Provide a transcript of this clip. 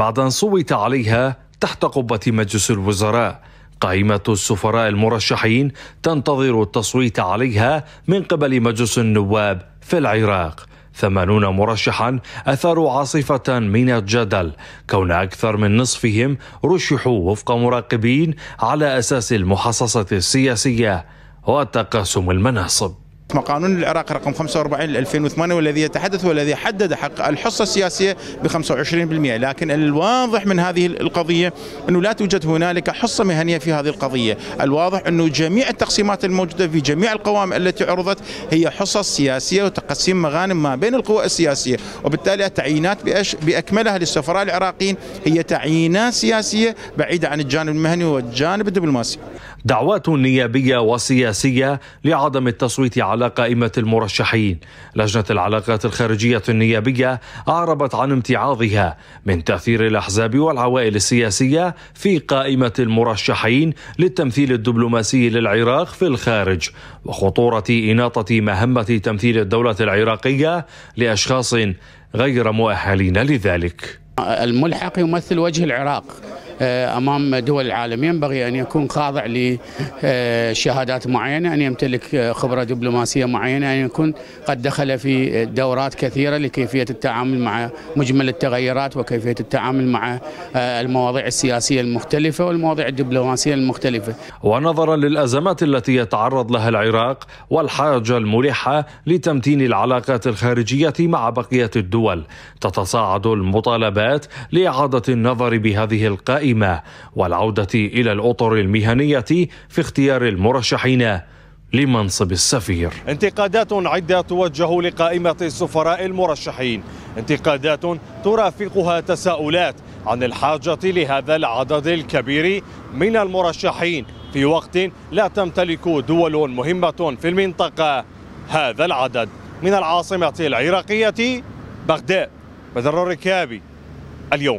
بعد أن صوت عليها تحت قبة مجلس الوزراء قائمة السفراء المرشحين تنتظر التصويت عليها من قبل مجلس النواب في العراق ثمانون مرشحا أثاروا عاصفة من الجدل كون أكثر من نصفهم رشحوا وفق مراقبين على أساس المحاصصة السياسية وتقاسم المناصب قانون العراق رقم 45 ل 2008 والذي يتحدث والذي حدد حق الحصه السياسيه ب 25% لكن الواضح من هذه القضيه انه لا توجد هنالك حصه مهنيه في هذه القضيه، الواضح انه جميع التقسيمات الموجوده في جميع القوائم التي عرضت هي حصص سياسيه وتقسيم مغانم ما بين القوى السياسيه، وبالتالي التعيينات باكملها للسفراء العراقيين هي تعيينات سياسيه بعيده عن الجانب المهني والجانب الدبلوماسي. دعوات نيابية وسياسية لعدم التصويت على قائمة المرشحين لجنة العلاقات الخارجية النيابية أعربت عن امتعاضها من تأثير الأحزاب والعوائل السياسية في قائمة المرشحين للتمثيل الدبلوماسي للعراق في الخارج وخطورة إناطة مهمة تمثيل الدولة العراقية لأشخاص غير مؤهلين لذلك الملحق يمثل وجه العراق آه، امام دول العالم ينبغي ان يكون خاضع لشهادات معينه ان يمتلك خبره دبلوماسيه معينه ان يكون قد دخل في دورات كثيره لكيفيه التعامل مع مجمل التغيرات وكيفيه التعامل مع آه، المواضيع السياسيه المختلفه والمواضيع الدبلوماسيه المختلفه ونظرا للازمات التي يتعرض لها العراق والحاجه الملحه لتمتين العلاقات الخارجيه مع بقيه الدول تتصاعد المطالبات لاعاده النظر بهذه القائمه القائمه والعوده الى الاطر المهنيه في اختيار المرشحين لمنصب السفير انتقادات عدة توجه لقائمة السفراء المرشحين انتقادات ترافقها تساؤلات عن الحاجة لهذا العدد الكبير من المرشحين في وقت لا تمتلك دول مهمة في المنطقة هذا العدد من العاصمة العراقية بغداد بدر الركابي اليوم